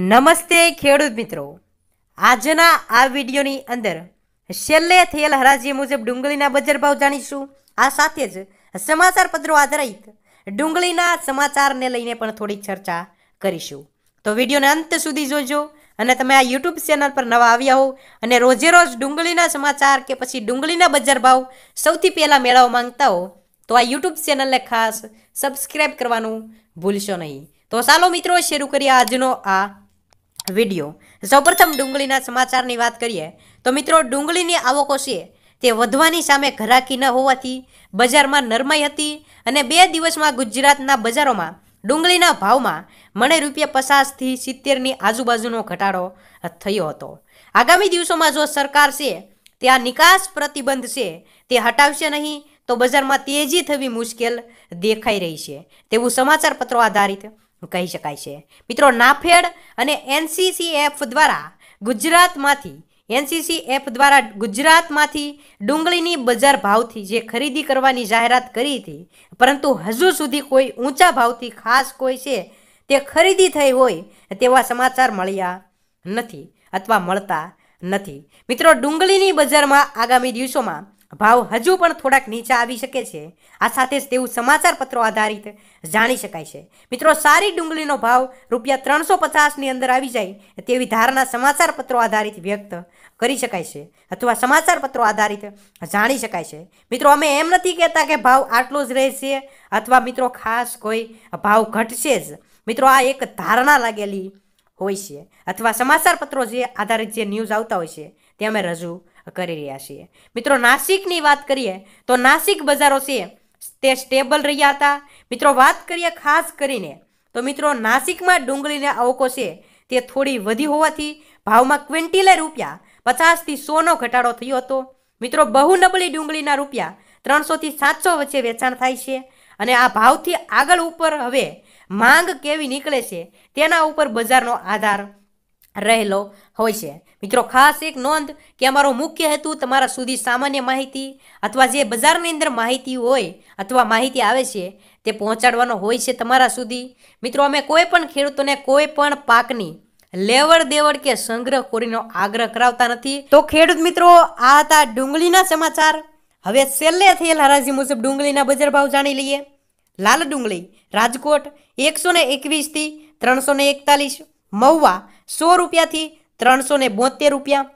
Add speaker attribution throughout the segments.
Speaker 1: નમસ્તે ખેડૂત મિત્રો આજના આ વિડીયોની અંદર છેલ્લે થયેલ હરાજી મુજબ ડુંગળીના બજાર ભાવ જાણીશું આ સાથે જ સમાચાર પત્રો આધારિત ડુંગળીના સમાચારને લઈને પણ થોડી ચર્ચા કરીશું તો વિડીયોને અંત સુધી જોજો અને તમે આ યુટ્યુબ ચેનલ પર નવા આવ્યા હો અને રોજે રોજ ડુંગળીના સમાચાર કે પછી ડુંગળીના બજાર ભાવ સૌથી પહેલાં મેળવવા માંગતા હો તો આ યુટ્યુબ ચેનલને ખાસ સબસ્ક્રાઈબ કરવાનું ભૂલશો નહીં તો ચાલો મિત્રો શરૂ કરીએ આજનો આ વિડીયો સૌપ્રથમ ડુંગળીના સમાચારની વાત કરીએ તો મિત્રો ડુંગળીની આવકો છે તે વધવાની સામે ઘરાકી ન હોવાથી બજારમાં નરમાઈ હતી અને બે દિવસમાં ગુજરાતના બજારોમાં ડુંગળીના ભાવમાં મણે રૂપિયા પચાસથી સિત્તેરની આજુબાજુનો ઘટાડો થયો હતો આગામી દિવસોમાં જો સરકાર છે તે આ નિકાસ પ્રતિબંધ છે તે હટાવશે નહીં તો બજારમાં તેજી થવી મુશ્કેલ દેખાઈ રહી છે તેવું સમાચાર પત્રો આધારિત કહી શકાય છે મિત્રો નાફેડ અને એનસીસીએફ દ્વારા ગુજરાતમાંથી એનસીસી એફ દ્વારા ગુજરાતમાંથી ડુંગળીની બજાર ભાવથી જે ખરીદી કરવાની જાહેરાત કરી હતી પરંતુ હજુ સુધી કોઈ ઊંચા ભાવથી ખાસ કોઈ છે તે ખરીદી થઈ હોય તેવા સમાચાર મળ્યા નથી અથવા મળતા નથી મિત્રો ડુંગળીની બજારમાં આગામી દિવસોમાં ભાવ હજુ પણ થોડાક નીચા આવી શકે છે આ સાથે જ તેવું સમાચારપત્રો આધારિત જાણી શકાય છે મિત્રો સારી ડુંગળીનો ભાવ રૂપિયા ત્રણસો પચાસની અંદર આવી જાય તેવી ધારણા સમાચાર પત્રો આધારિત વ્યક્ત કરી શકાય છે અથવા સમાચાર પત્રો આધારિત જાણી શકાય છે મિત્રો અમે એમ નથી કહેતા કે ભાવ આટલો જ રહેશે અથવા મિત્રો ખાસ કોઈ ભાવ ઘટશે જ મિત્રો આ એક ધારણા લાગેલી હોય છે અથવા સમાચાર પત્રો જે આધારિત જે ન્યૂઝ આવતા હોય છે તે અમે રજૂ કરી રહ્યા છીએ મિત્રો નાસિકની વાત કરીએ તો નાસિક બજારો છે તે સ્ટેબલ રહ્યા હતા મિત્રો વાત કરીએ ખાસ કરીને તો મિત્રો નાસિકમાં ડુંગળીને આવકો છે તે થોડી વધી હોવાથી ભાવમાં ક્વિન્ટીલે રૂપિયા પચાસથી સોનો ઘટાડો થયો હતો મિત્રો બહુ નબળી ડુંગળીના રૂપિયા ત્રણસોથી સાતસો વચ્ચે વેચાણ થાય છે અને આ ભાવથી આગળ ઉપર હવે માંગ કેવી નીકળે છે તેના ઉપર બજારનો આધાર રહેલો હોય છે મિત્રો ખાસ એક નોંધ કે અમારો મુખ્ય હેતુ તમારા સુધી સામાન્ય માહિતી અથવા જે બજારની અંદર માહિતી હોય અથવા માહિતી આવે છે તે પહોંચાડવાનો હોય છે તમારા સુધી મિત્રો અમે કોઈ પણ ખેડૂતોને કોઈ પણ પાકની લેવડ દેવડ કે સંગ્રહ સંગ્રહખોરીનો આગ્રહ કરાવતા નથી તો ખેડૂત મિત્રો આ હતા ડુંગળીના સમાચાર હવે છેલ્લે થયેલ હરાજી મુજબ ડુંગળીના બજાર ભાવ જાણી લઈએ લાલ ડુંગળી રાજકોટ એકસો ને એકવીસથી ત્રણસો ને એકતાલીસ મહુવા સો રૂપિયાથી ત્રણસો ને બોતેર રૂપિયા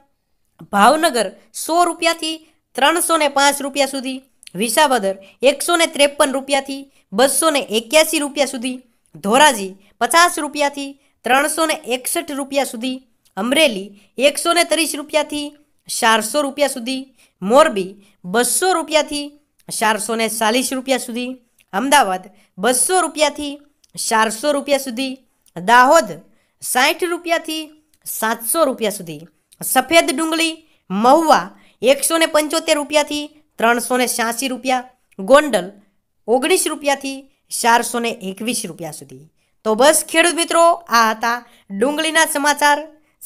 Speaker 1: ભાવનગર સો રૂપિયાથી ત્રણસો ને પાંચ રૂપિયા સુધી વિસાવદર એકસો ને ત્રેપન રૂપિયાથી બસો ને એક્યાસી રૂપિયા સુધી ધોરાજી પચાસ રૂપિયાથી ત્રણસો ને એકસઠ રૂપિયા સુધી અમરેલી એકસો ને ત્રીસ રૂપિયાથી ચારસો રૂપિયા સુધી મોરબી બસો રૂપિયાથી ચારસો ને ચાલીસ રૂપિયા સુધી અમદાવાદ બસો રૂપિયાથી ચારસો રૂપિયા સુધી દાહોદ સાઠ રૂપિયાથી સાતસો રૂપિયા સુધી સફેદ ડુંગળી મહુવા એકસો ને પંચોતેર રૂપિયાથી ત્રણસો ને છ્યાસી રૂપિયા ગોંડલ ઓગણીસ રૂપિયાથી ચારસો ને એકવીસ રૂપિયા સુધી તો બસ ખેડૂત મિત્રો આ હતા ડુંગળીના સમાચાર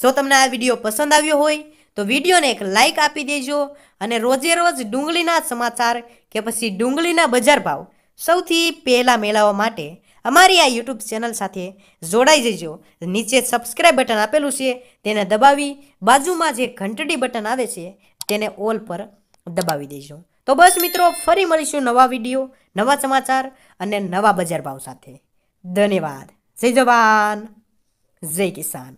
Speaker 1: જો તમને આ વિડીયો પસંદ આવ્યો હોય તો વિડીયોને એક લાઇક આપી દેજો અને રોજે રોજ ડુંગળીના સમાચાર કે પછી ડુંગળીના બજાર ભાવ સૌથી પહેલાં મેળવવા માટે અમારી આ યુટ્યુબ ચેનલ સાથે જોડાઈ જજો નીચે સબસ્ક્રાઇબ બટન આપેલું છે તેને દબાવી બાજુમાં જે ઘંટડી બટન આવે છે તેને ઓલ પર દબાવી દેજો તો બસ મિત્રો ફરી મળીશું નવા વિડીયો નવા સમાચાર અને નવા બજાર ભાવ સાથે ધન્યવાદ જય જવાન જય કિસાન